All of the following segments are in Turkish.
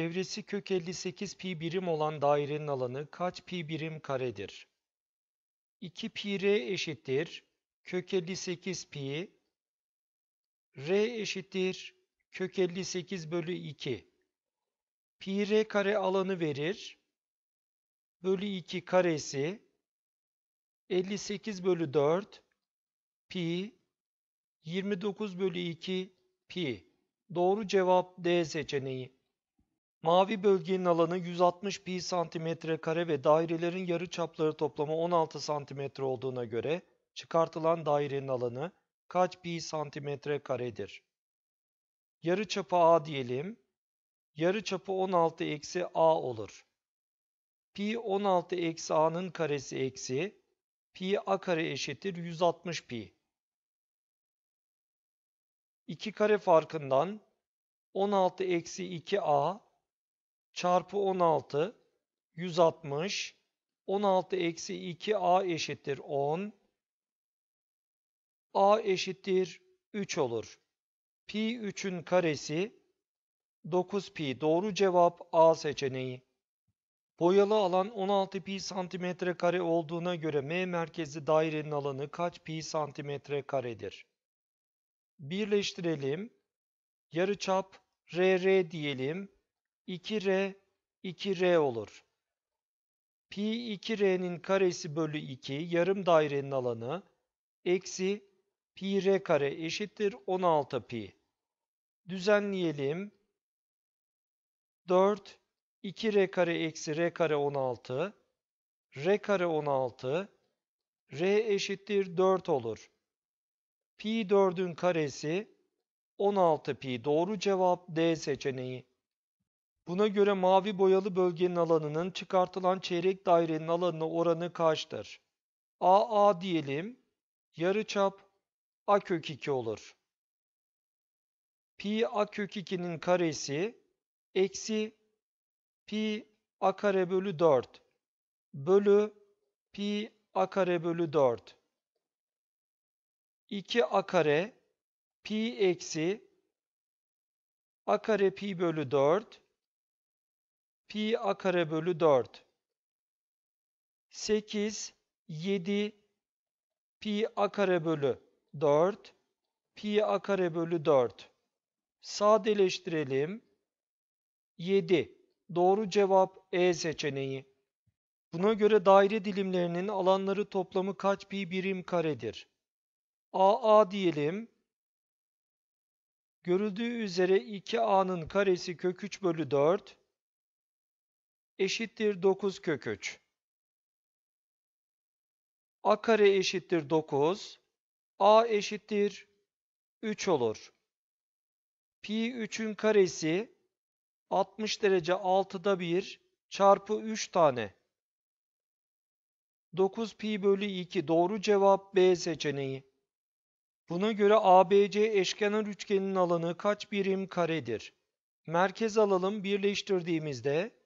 Çevresi kök 58 pi birim olan dairenin alanı kaç pi birim karedir? 2 pi r eşittir kök 58 pi r eşittir kök 58 bölü 2 pi r kare alanı verir bölü 2 karesi 58 bölü 4 pi 29 bölü 2 pi doğru cevap D seçeneği Mavi bölgenin alanı 160 pi santimetre kare ve dairelerin yarı çapları toplamı 16 santimetre olduğuna göre çıkartılan dairenin alanı kaç pi santimetre karedir? Yarı çapı a diyelim. Yarı çapı 16 eksi a olur. Pi 16 eksi a'nın karesi eksi pi a kare eşittir 160 pi. 2 kare farkından 16 eksi 2a çarpı 16 160 16 eksi 2a eşittir 10 a eşittir 3 olur. Pi 3'ün karesi 9 pi. Doğru cevap A seçeneği. Boyalı alan 16 pi santimetre kare olduğuna göre M merkezi dairenin alanı kaç pi santimetre karedir? Birleştirelim. Yarıçap RR diyelim. 2R 2R olur. Pi 2R'nin karesi bölü 2 yarım dairenin alanı eksi pi R kare eşittir 16 pi. Düzenleyelim. 4 2R kare eksi R kare 16 R kare 16 R eşittir 4 olur. Pi 4'ün karesi 16 pi. Doğru cevap D seçeneği. Buna göre mavi boyalı bölgenin alanının çıkartılan çeyrek dairenin alanına oranı kaçtır? AA diyelim, yarıçap A kök 2 olur. Pi A kök 2'nin karesi eksi pi A kare bölü 4 bölü pi A kare bölü 4. 2 A kare pi eksi A kare pi bölü 4 pi a kare bölü 4. 8, 7, pi a kare bölü 4, pi a kare bölü 4. Sadeleştirelim. 7. Doğru cevap E seçeneği. Buna göre daire dilimlerinin alanları toplamı kaç pi birim karedir? AA diyelim. Görüldüğü üzere 2A'nın karesi kök 3 bölü 4 eşittir 9 kök 3. A kare eşittir 9. A eşittir 3 olur. Pi 3'ün karesi 60 derece 6'da 1 çarpı 3 tane. 9 pi bölü 2 doğru cevap B seçeneği. Buna göre ABC eşkenar üçgenin alanı kaç birim karedir? Merkez alalım birleştirdiğimizde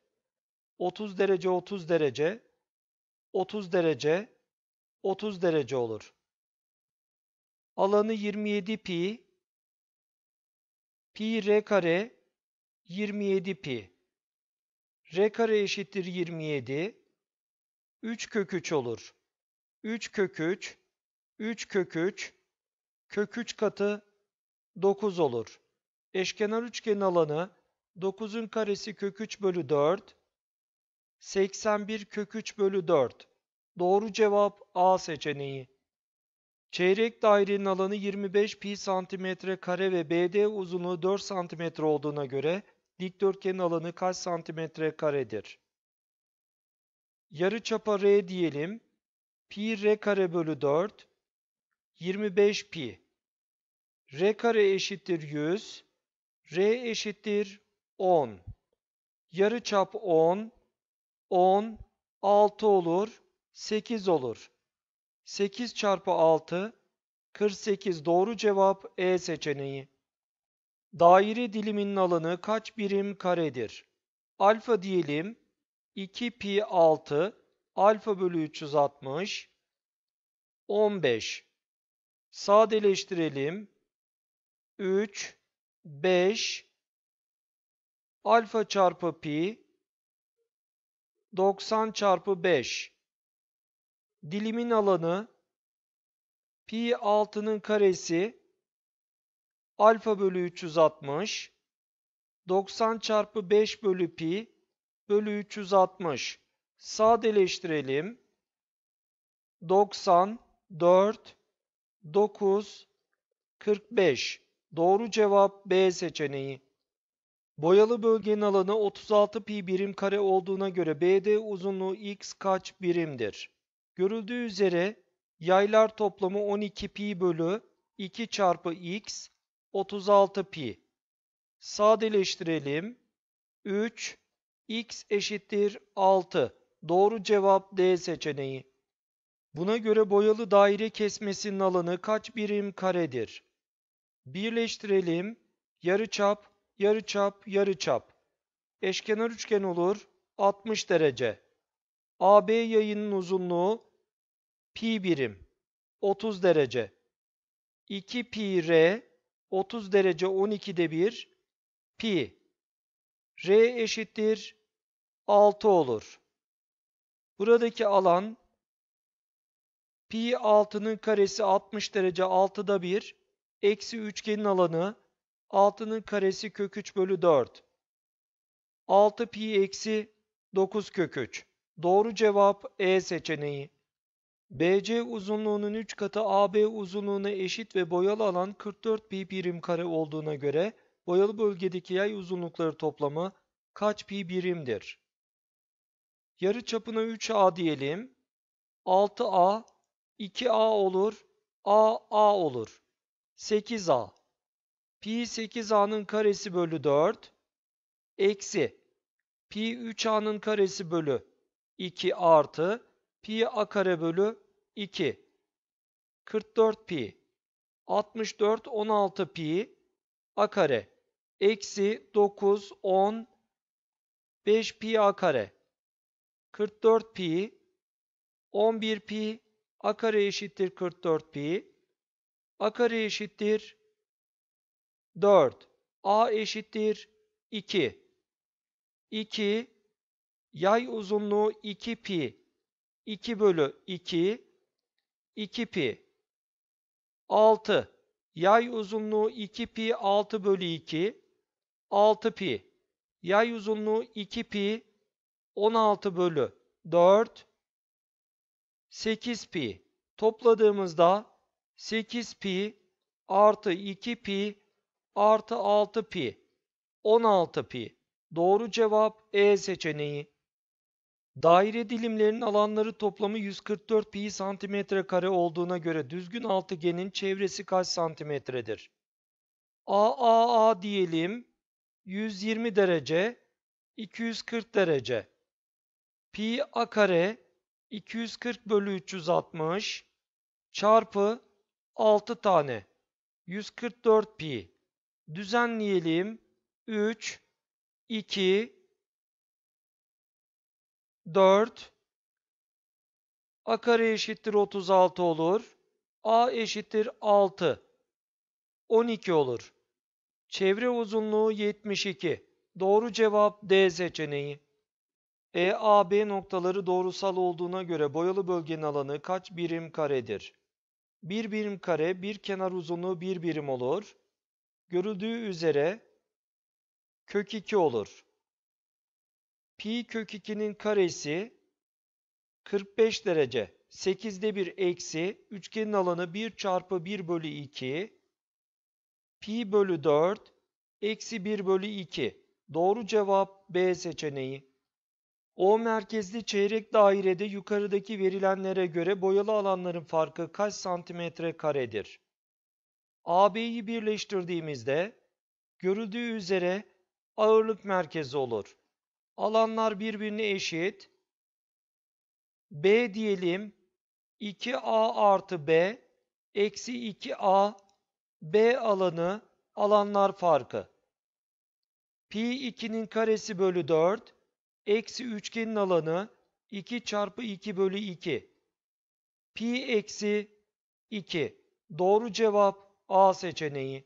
30 derece 30 derece 30 derece 30 derece olur. Alanı 27 pi pi r kare 27 pi r kare eşittir 27 3 kök 3 olur. 3 kök 3 3 kök 3 kök 3 katı 9 olur. Eşkenar üçgen alanı 9'un karesi kök 3 bölü 4 81 kök 3 bölü 4. Doğru cevap A seçeneği. Çeyrek dairenin alanı 25 pi santimetre kare ve BD uzunluğu 4 santimetre olduğuna göre dikdörtgenin alanı kaç santimetre karedir? Yarı çapa R diyelim. Pi R kare bölü 4. 25 pi. R kare eşittir 100. R eşittir 10. Yarı çap 10. 10, 6 olur, 8 olur. 8 çarpı 6, 48 doğru cevap E seçeneği. Daire diliminin alanı kaç birim karedir? Alfa diyelim 2 pi 6 alfa bölü 360 15 sadeleştirelim 3 5 alfa çarpı pi 90 çarpı 5 dilimin alanı pi 6'nın karesi alfa bölü 360 90 çarpı 5 bölü pi bölü 360 sadeleştirelim 90 4 9 45 doğru cevap B seçeneği Boyalı bölgenin alanı 36 pi birim kare olduğuna göre BD uzunluğu x kaç birimdir? Görüldüğü üzere yaylar toplamı 12 pi bölü 2 çarpı x 36 pi. Sadeleştirelim. 3 x eşittir 6. Doğru cevap D seçeneği. Buna göre boyalı daire kesmesinin alanı kaç birim karedir? Birleştirelim. Yarıçap Yarı çap, yarı çap. Eşkenar üçgen olur 60 derece. AB yayının uzunluğu pi birim 30 derece. 2 pi r 30 derece 12'de 1 pi. R eşittir 6 olur. Buradaki alan pi 6'nın karesi 60 derece 6'da 1 eksi üçgenin alanı 6'nın karesi kök 3 bölü 4. 6 pi eksi 9 kök 3. Doğru cevap E seçeneği. BC uzunluğunun 3 katı AB uzunluğuna eşit ve boyalı alan 44 pi birim kare olduğuna göre boyalı bölgedeki yay uzunlukları toplamı kaç pi birimdir? Yarı çapına 3A diyelim. 6A, 2A olur, A, A olur. 8A. Pi 8a'nın karesi bölü 4 eksi pi 3a'nın karesi bölü 2 artı pi a kare bölü 2 44 pi 64 16 pi a kare eksi 9 10 5 pi a kare 44 pi 11 pi a kare eşittir 44 pi a kare eşittir 4. A eşittir 2. 2 yay uzunluğu 2 pi. 2 bölü 2 2 pi. 6. Yay uzunluğu 2 pi 6 bölü 2 6 pi. Yay uzunluğu 2 pi 16 bölü 4 8 pi. Topladığımızda 8 pi artı 2 pi artı 6 pi 16 pi. Doğru cevap E seçeneği. Daire dilimlerinin alanları toplamı 144 pi santimetre kare olduğuna göre düzgün altıgenin çevresi kaç santimetredir? AAA diyelim 120 derece 240 derece. Pi a kare 240 bölü 360 çarpı 6 tane 144 pi düzenleyelim. 3, 2, 4, a kare eşittir 36 olur. a eşittir 6, 12 olur. Çevre uzunluğu 72. Doğru cevap D seçeneği. EAB noktaları doğrusal olduğuna göre boyalı bölgenin alanı kaç birim karedir? 1 birim kare bir kenar uzunluğu 1 birim olur. Görüldüğü üzere kök 2 olur. Pi kök 2'nin karesi 45 derece. 8'de 1 eksi üçgenin alanı 1 çarpı 1 bölü 2 pi bölü 4 eksi 1 bölü 2. Doğru cevap B seçeneği. O merkezli çeyrek dairede yukarıdaki verilenlere göre boyalı alanların farkı kaç santimetre karedir? AB'yi birleştirdiğimizde görüldüğü üzere ağırlık merkezi olur. Alanlar birbirine eşit. B diyelim 2A artı B eksi 2A B alanı alanlar farkı. Pi 2'nin karesi bölü 4 eksi üçgenin alanı 2 çarpı 2 bölü 2. Pi eksi 2. Doğru cevap A seçeneği.